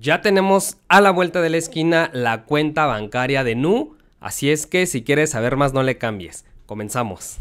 Ya tenemos a la vuelta de la esquina la cuenta bancaria de Nu, así es que si quieres saber más no le cambies. Comenzamos.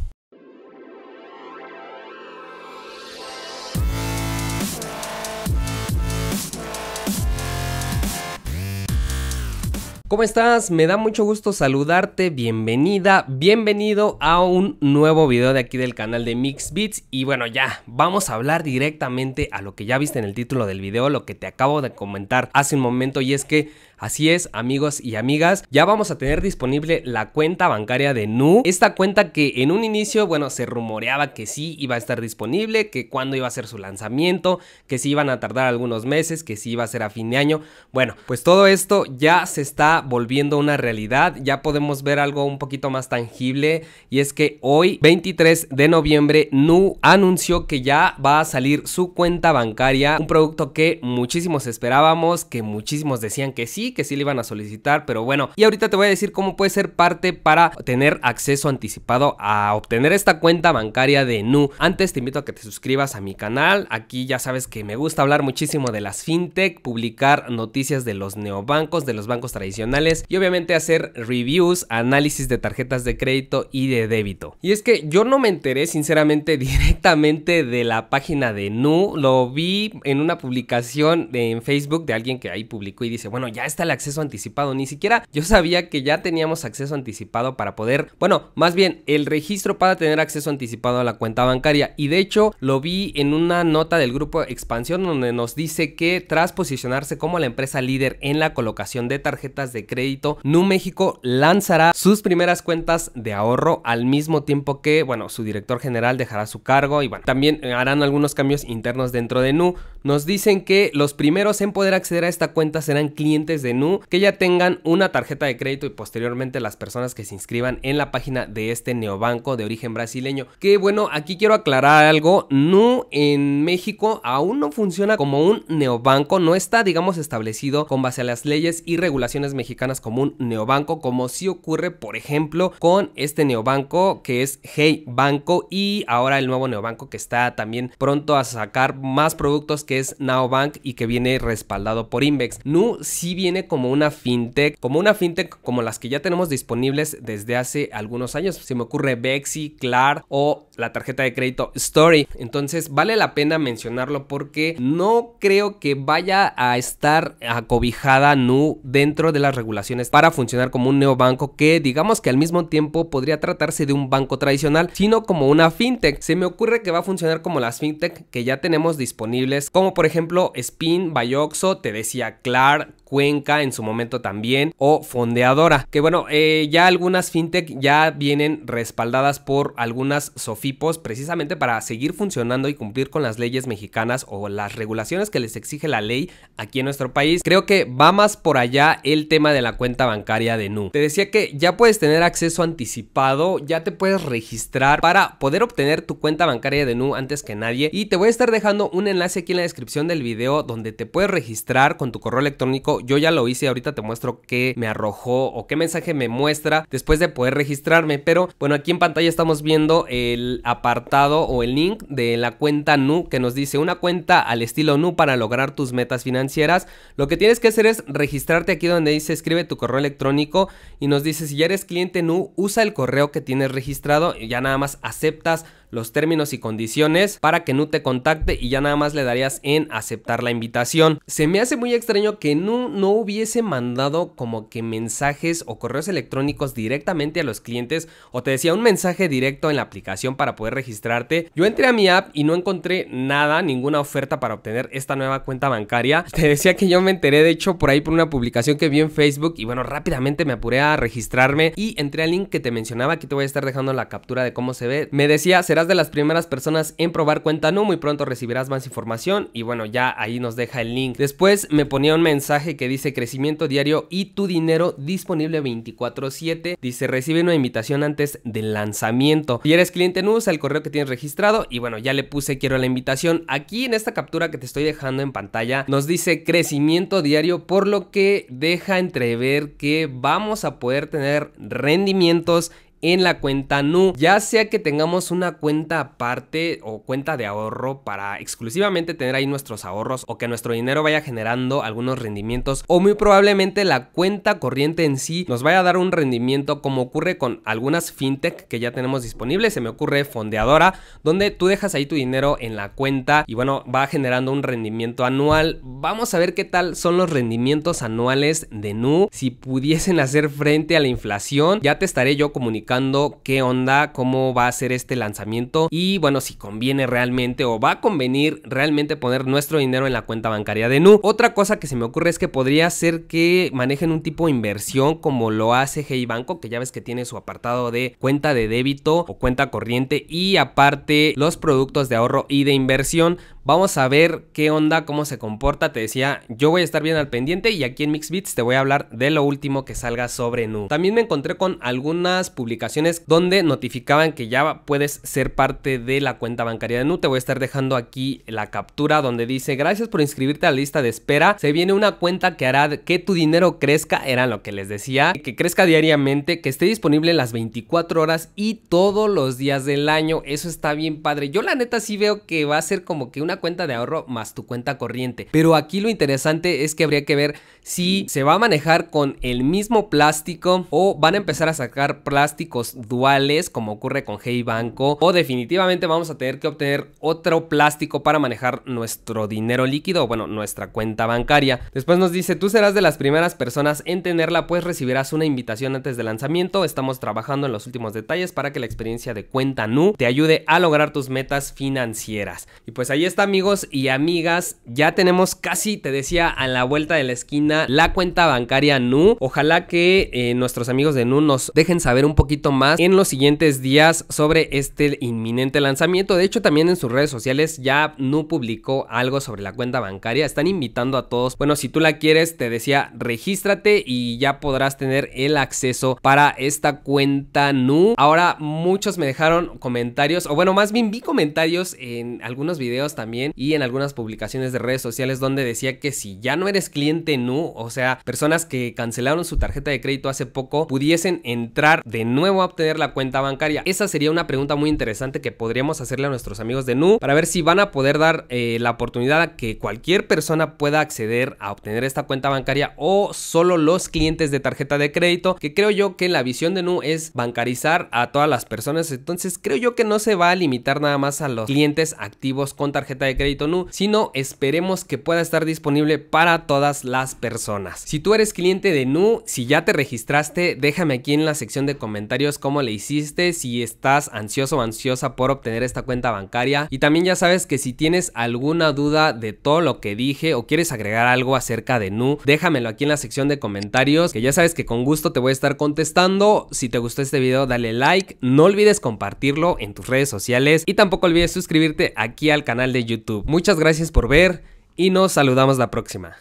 ¿Cómo estás? Me da mucho gusto saludarte, bienvenida, bienvenido a un nuevo video de aquí del canal de Mix Beats y bueno ya, vamos a hablar directamente a lo que ya viste en el título del video, lo que te acabo de comentar hace un momento y es que Así es, amigos y amigas, ya vamos a tener disponible la cuenta bancaria de Nu. Esta cuenta que en un inicio, bueno, se rumoreaba que sí iba a estar disponible, que cuándo iba a ser su lanzamiento, que sí iban a tardar algunos meses, que sí iba a ser a fin de año. Bueno, pues todo esto ya se está volviendo una realidad, ya podemos ver algo un poquito más tangible y es que hoy, 23 de noviembre, Nu anunció que ya va a salir su cuenta bancaria, un producto que muchísimos esperábamos, que muchísimos decían que sí, que sí le iban a solicitar, pero bueno. Y ahorita te voy a decir cómo puede ser parte para tener acceso anticipado a obtener esta cuenta bancaria de Nu. Antes te invito a que te suscribas a mi canal. Aquí ya sabes que me gusta hablar muchísimo de las fintech, publicar noticias de los neobancos, de los bancos tradicionales y obviamente hacer reviews, análisis de tarjetas de crédito y de débito. Y es que yo no me enteré sinceramente directamente directamente de la página de Nu. Lo vi en una publicación en Facebook de alguien que ahí publicó y dice, bueno, ya está el acceso anticipado. Ni siquiera yo sabía que ya teníamos acceso anticipado para poder, bueno, más bien el registro para tener acceso anticipado a la cuenta bancaria. Y de hecho lo vi en una nota del grupo Expansión donde nos dice que tras posicionarse como la empresa líder en la colocación de tarjetas de crédito, Nu México lanzará sus primeras cuentas de ahorro al mismo tiempo que, bueno, su director general dejará su cargo y también eh, harán algunos cambios internos dentro de Nu. Nos dicen que los primeros en poder acceder a esta cuenta serán clientes de Nu que ya tengan una tarjeta de crédito y posteriormente las personas que se inscriban en la página de este neobanco de origen brasileño. Que bueno, aquí quiero aclarar algo, Nu en México aún no funciona como un neobanco, no está digamos establecido con base a las leyes y regulaciones mexicanas como un neobanco, como si ocurre por ejemplo con este neobanco que es Hey Banco y ahora el nuevo neobanco banco que está también pronto a sacar más productos que es Naobank y que viene respaldado por Invex. Nu si viene como una fintech, como una fintech como las que ya tenemos disponibles desde hace algunos años. Se me ocurre Bexi, Clar o la tarjeta de crédito Story. Entonces vale la pena mencionarlo porque no creo que vaya a estar acobijada Nu dentro de las regulaciones para funcionar como un neobanco que digamos que al mismo tiempo podría tratarse de un banco tradicional, sino como una fintech. Se me ocurre que va a funcionar como las fintech que ya tenemos disponibles, como por ejemplo Spin, Bayoxo, te decía Clar, Cuenca en su momento también, o Fondeadora. Que bueno, eh, ya algunas fintech ya vienen respaldadas por algunas SOFIPOS precisamente para seguir funcionando y cumplir con las leyes mexicanas o las regulaciones que les exige la ley aquí en nuestro país. Creo que va más por allá el tema de la cuenta bancaria de NU. Te decía que ya puedes tener acceso anticipado, ya te puedes registrar para poder obtener tu cuenta bancaria bancaria de Nu antes que nadie y te voy a estar dejando un enlace aquí en la descripción del video donde te puedes registrar con tu correo electrónico. Yo ya lo hice, ahorita te muestro qué me arrojó o qué mensaje me muestra después de poder registrarme, pero bueno, aquí en pantalla estamos viendo el apartado o el link de la cuenta Nu que nos dice una cuenta al estilo Nu para lograr tus metas financieras. Lo que tienes que hacer es registrarte aquí donde dice escribe tu correo electrónico y nos dice si ya eres cliente Nu, usa el correo que tienes registrado, y ya nada más aceptas los términos y condiciones para que Nu te contacte y ya nada más le darías en aceptar la invitación. Se me hace muy extraño que Nu no hubiese mandado como que mensajes o correos electrónicos directamente a los clientes o te decía un mensaje directo en la aplicación para poder registrarte. Yo entré a mi app y no encontré nada, ninguna oferta para obtener esta nueva cuenta bancaria. Te decía que yo me enteré de hecho por ahí por una publicación que vi en Facebook y bueno, rápidamente me apuré a registrarme y entré al link que te mencionaba, aquí te voy a estar dejando la captura de cómo se ve. Me decía, será de las primeras personas en probar cuenta no muy pronto recibirás más información y bueno, ya ahí nos deja el link. Después me ponía un mensaje que dice crecimiento diario y tu dinero disponible 24/7. Dice recibe una invitación antes del lanzamiento. y eres cliente no usa el correo que tienes registrado y bueno, ya le puse quiero la invitación. Aquí en esta captura que te estoy dejando en pantalla nos dice crecimiento diario, por lo que deja entrever que vamos a poder tener rendimientos en la cuenta NU, ya sea que tengamos una cuenta aparte o cuenta de ahorro para exclusivamente tener ahí nuestros ahorros o que nuestro dinero vaya generando algunos rendimientos o muy probablemente la cuenta corriente en sí nos vaya a dar un rendimiento como ocurre con algunas fintech que ya tenemos disponibles, se me ocurre fondeadora, donde tú dejas ahí tu dinero en la cuenta y bueno, va generando un rendimiento anual, Vamos a ver qué tal son los rendimientos anuales de Nu. Si pudiesen hacer frente a la inflación, ya te estaré yo comunicando qué onda, cómo va a ser este lanzamiento y bueno, si conviene realmente o va a convenir realmente poner nuestro dinero en la cuenta bancaria de Nu. Otra cosa que se me ocurre es que podría ser que manejen un tipo de inversión como lo hace Hey Banco, que ya ves que tiene su apartado de cuenta de débito o cuenta corriente y aparte los productos de ahorro y de inversión. Vamos a ver qué onda, cómo se comporta te decía, yo voy a estar bien al pendiente y aquí en Mixbits te voy a hablar de lo último que salga sobre Nu. También me encontré con algunas publicaciones donde notificaban que ya puedes ser parte de la cuenta bancaria de Nu. Te voy a estar dejando aquí la captura donde dice, gracias por inscribirte a la lista de espera. Se viene una cuenta que hará que tu dinero crezca, era lo que les decía, que crezca diariamente, que esté disponible las 24 horas y todos los días del año. Eso está bien padre. Yo la neta sí veo que va a ser como que una cuenta de ahorro más tu cuenta corriente. Pero aquí lo interesante es que habría que ver si se va a manejar con el mismo plástico o van a empezar a sacar plásticos duales como ocurre con Hey Banco o definitivamente vamos a tener que obtener otro plástico para manejar nuestro dinero líquido, bueno, nuestra cuenta bancaria. Después nos dice, tú serás de las primeras personas en tenerla pues recibirás una invitación antes del lanzamiento. Estamos trabajando en los últimos detalles para que la experiencia de cuenta Nu te ayude a lograr tus metas financieras. Y pues ahí está amigos y amigas, ya tenemos casi te decía a la vuelta de la esquina la cuenta bancaria Nu. Ojalá que eh, nuestros amigos de Nu nos dejen saber un poquito más en los siguientes días sobre este inminente lanzamiento. De hecho, también en sus redes sociales ya Nu publicó algo sobre la cuenta bancaria. Están invitando a todos. Bueno, si tú la quieres, te decía, regístrate y ya podrás tener el acceso para esta cuenta Nu. Ahora, muchos me dejaron comentarios, o bueno, más bien vi comentarios en algunos videos también y en algunas publicaciones de redes sociales donde decía que si ya no eres cliente NU, o sea, personas que cancelaron su tarjeta de crédito hace poco, pudiesen entrar de nuevo a obtener la cuenta bancaria. Esa sería una pregunta muy interesante que podríamos hacerle a nuestros amigos de NU para ver si van a poder dar eh, la oportunidad a que cualquier persona pueda acceder a obtener esta cuenta bancaria o solo los clientes de tarjeta de crédito, que creo yo que la visión de NU es bancarizar a todas las personas, entonces creo yo que no se va a limitar nada más a los clientes activos con tarjeta de crédito NU, sino esperemos que puedas estar disponible para todas las personas. Si tú eres cliente de Nu, si ya te registraste, déjame aquí en la sección de comentarios cómo le hiciste, si estás ansioso o ansiosa por obtener esta cuenta bancaria. Y también ya sabes que si tienes alguna duda de todo lo que dije o quieres agregar algo acerca de Nu, déjamelo aquí en la sección de comentarios, que ya sabes que con gusto te voy a estar contestando. Si te gustó este video, dale like, no olvides compartirlo en tus redes sociales y tampoco olvides suscribirte aquí al canal de YouTube. Muchas gracias por ver y nos saludamos la próxima.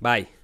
Bye.